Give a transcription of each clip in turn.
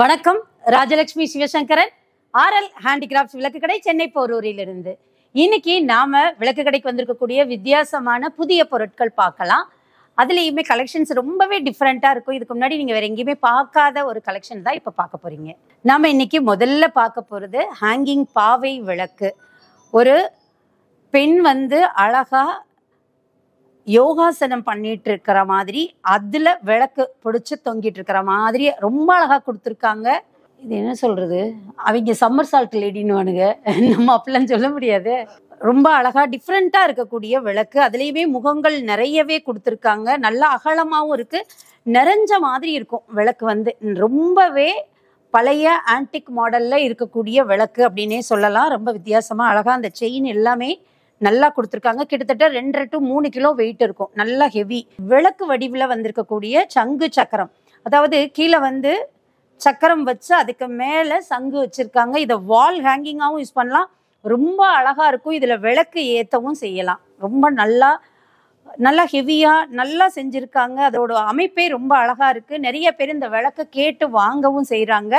வணக்கம் Rajalakshmi Sivasankaran RL handicrafts விளக்கு கடை சென்னை போரூரிலிருந்து இன்னைக்கு நாம விளக்கு கடைக்கு வந்திருக்கக்கூடிய வித்தியாசமான புதிய பொருட்கள் பார்க்கலாம் அதுலேயுமே கலெக்ஷன்ஸ் ரொம்பவே டிஃப்ரெண்ட்டாக இருக்கும் இதுக்கு முன்னாடி நீங்கள் வேறு எங்கேயுமே பார்க்காத ஒரு கலெக்ஷன் தான் இப்போ பார்க்க போகிறீங்க நாம் இன்னைக்கு முதல்ல பார்க்க போகிறது ஹேங்கிங் பாவை விளக்கு ஒரு பெண் வந்து அழகாக யோகாசனம் பண்ணிட்டு இருக்கிற மாதிரி அதில் விளக்கு பிடிச்சி தொங்கிட்டு இருக்கிற மாதிரி ரொம்ப அழகாக கொடுத்துருக்காங்க இது என்ன சொல்கிறது அவங்க சம்மர் சால்ட் லேடின்னு வானுங்க நம்ம அப்படிலாம் சொல்ல முடியாது ரொம்ப அழகாக டிஃப்ரெண்ட்டாக இருக்கக்கூடிய விளக்கு அதுலேயுமே முகங்கள் நிறையவே கொடுத்துருக்காங்க நல்லா அகலமாகவும் இருக்குது நிறைஞ்ச மாதிரி இருக்கும் விளக்கு வந்து ரொம்பவே பழைய ஆன்டிக் மாடலில் இருக்கக்கூடிய விளக்கு அப்படின்னே சொல்லலாம் ரொம்ப வித்தியாசமாக அழகாக அந்த செயின் எல்லாமே நல்லா கொடுத்துருக்காங்க கிட்டத்தட்ட ரெண்டரை டு மூணு கிலோ வெயிட் இருக்கும் நல்லா ஹெவி விளக்கு வடிவில் வந்திருக்கக்கூடிய சங்கு சக்கரம் அதாவது கீழே வந்து சக்கரம் வச்சு அதுக்கு மேலே சங்கு வச்சுருக்காங்க இதை வால் ஹேங்கிங்காகவும் யூஸ் பண்ணலாம் ரொம்ப அழகாக இருக்கும் இதில் விளக்கு ஏற்றவும் செய்யலாம் ரொம்ப நல்லா நல்லா ஹெவியாக நல்லா செஞ்சுருக்காங்க அதோட அமைப்பே ரொம்ப அழகாக இருக்குது நிறைய பேர் இந்த விளக்கை கேட்டு வாங்கவும் செய்கிறாங்க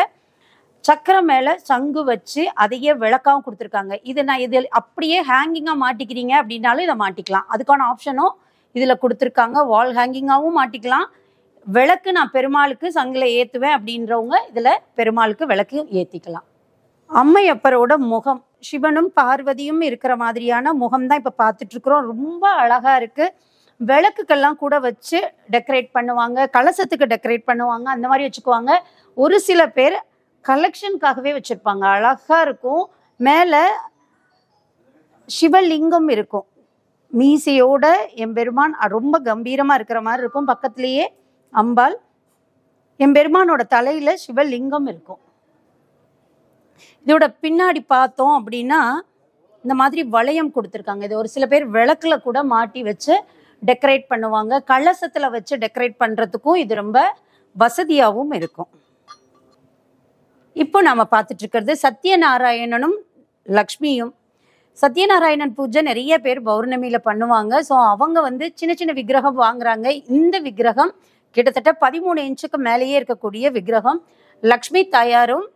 சக்கரம் மேல சங்கு வச்சு அதையே விளக்காவும் கொடுத்துருக்காங்க இது நான் இதில் அப்படியே ஹேங்கிங்கா மாட்டிக்கிறீங்க அப்படின்னாலும் இதை மாட்டிக்கலாம் அதுக்கான ஆப்ஷனும் இதுல கொடுத்துருக்காங்க வால் ஹேங்கிங்காவும் மாட்டிக்கலாம் விளக்கு நான் பெருமாளுக்கு சங்கில் ஏத்துவேன் அப்படின்றவங்க இதுல பெருமாளுக்கு விளக்கு ஏத்திக்கலாம் அம்மையப்பரோட முகம் சிவனும் பார்வதியும் இருக்கிற மாதிரியான முகம் தான் இப்ப பார்த்துட்ருக்குறோம் இருக்கிறோம் ரொம்ப அழகா இருக்கு விளக்குக்கெல்லாம் கூட வச்சு டெக்கரேட் பண்ணுவாங்க கலசத்துக்கு டெக்கரேட் பண்ணுவாங்க அந்த மாதிரி வச்சுக்குவாங்க ஒரு சில பேர் கலெக்ஷனுக்காகவே வச்சுருப்பாங்க அழகாக இருக்கும் மேலே சிவலிங்கம் இருக்கும் மீசையோட எம்பெருமான் ரொம்ப கம்பீரமாக இருக்கிற மாதிரி இருக்கும் பக்கத்துலேயே அம்பாள் எம்பெருமானோட தலையில் சிவலிங்கம் இருக்கும் இதோட பின்னாடி பார்த்தோம் அப்படின்னா இந்த மாதிரி வளையம் கொடுத்துருக்காங்க இது ஒரு சில பேர் விளக்கில் கூட மாட்டி வச்சு டெக்கரேட் பண்ணுவாங்க கலசத்தில் வச்சு டெக்கரேட் பண்ணுறதுக்கும் இது ரொம்ப வசதியாகவும் இருக்கும் இப்போ நாம் பார்த்துட்டு இருக்கிறது சத்யநாராயணனும் லக்ஷ்மியும் சத்யநாராயணன் பூஜை நிறைய பேர் பௌர்ணமியில் பண்ணுவாங்க ஸோ அவங்க வந்து சின்ன சின்ன விக்கிரகம் வாங்குறாங்க இந்த விக்கிரகம் கிட்டத்தட்ட பதிமூணு இன்ச்சுக்கு மேலேயே இருக்கக்கூடிய விக்கிரகம் லக்ஷ்மி தாயாரும்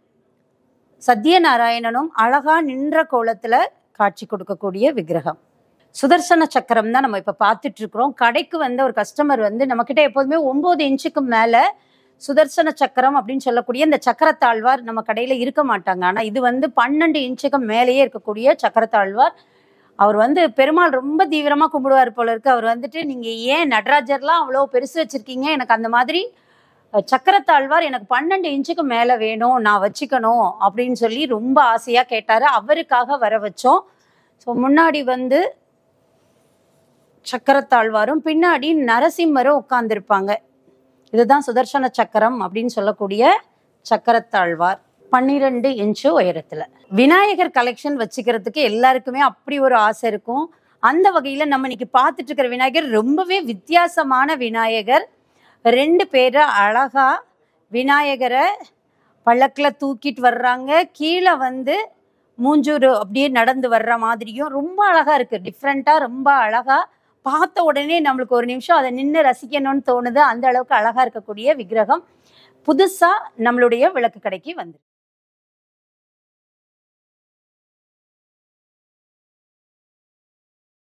சத்யநாராயணனும் அழகா நின்ற கோலத்துல காட்சி கொடுக்கக்கூடிய விக்கிரகம் சுதர்சன சக்கரம் தான் நம்ம இப்போ பார்த்துட்டு இருக்கிறோம் கடைக்கு வந்த ஒரு கஸ்டமர் வந்து நம்மக்கிட்ட எப்போதுமே ஒம்பது இன்ச்சுக்கு மேலே சுதர்சன சக்கரம் அப்படின்னு சொல்லக்கூடிய இந்த சக்கரத்தாழ்வார் நம்ம கடையில் இருக்க மாட்டாங்க ஆனால் இது வந்து பன்னெண்டு இன்ச்சுக்கு மேலேயே இருக்கக்கூடிய சக்கரத்தாழ்வார் அவர் வந்து பெருமாள் ரொம்ப தீவிரமாக கும்பிடுவார் போல இருக்கு அவர் வந்துட்டு நீங்கள் ஏன் நடராஜர்லாம் அவ்வளோ பெருசு வச்சுருக்கீங்க எனக்கு அந்த மாதிரி சக்கரத்தாழ்வார் எனக்கு பன்னெண்டு இன்ச்சுக்கு மேலே வேணும் நான் வச்சுக்கணும் அப்படின்னு சொல்லி ரொம்ப ஆசையாக கேட்டார் அவருக்காக வர வச்சோம் ஸோ முன்னாடி வந்து சக்கரத்தாழ்வாரும் பின்னாடி நரசிம்மரும் உட்காந்துருப்பாங்க இதுதான் சுதர்சன சக்கரம் அப்படின்னு சொல்லக்கூடிய சக்கரத்தாழ்வார் பன்னிரெண்டு இன்ச்சு உயரத்தில் விநாயகர் கலெக்ஷன் வச்சுக்கிறதுக்கு எல்லாருக்குமே அப்படி ஒரு ஆசை இருக்கும் அந்த வகையில் நம்ம இன்னைக்கு பார்த்துட்டு இருக்கிற விநாயகர் ரொம்பவே வித்தியாசமான விநாயகர் ரெண்டு பேரை அழகா விநாயகரை பழக்கில் தூக்கிட்டு வர்றாங்க கீழே வந்து மூஞ்சூர் அப்படியே நடந்து வர்ற மாதிரியும் ரொம்ப அழகாக இருக்குது டிஃப்ரெண்ட்டாக ரொம்ப அழகாக பார்த்த உடனே நம்மளுக்கு ஒரு நிமிஷம் அதை நின்று ரசிக்கணும்னு தோணுது அந்த அளவுக்கு அழகாக இருக்கக்கூடிய விக்கிரகம் புதுசாக நம்மளுடைய விளக்கு கடைக்கு வந்துருக்கு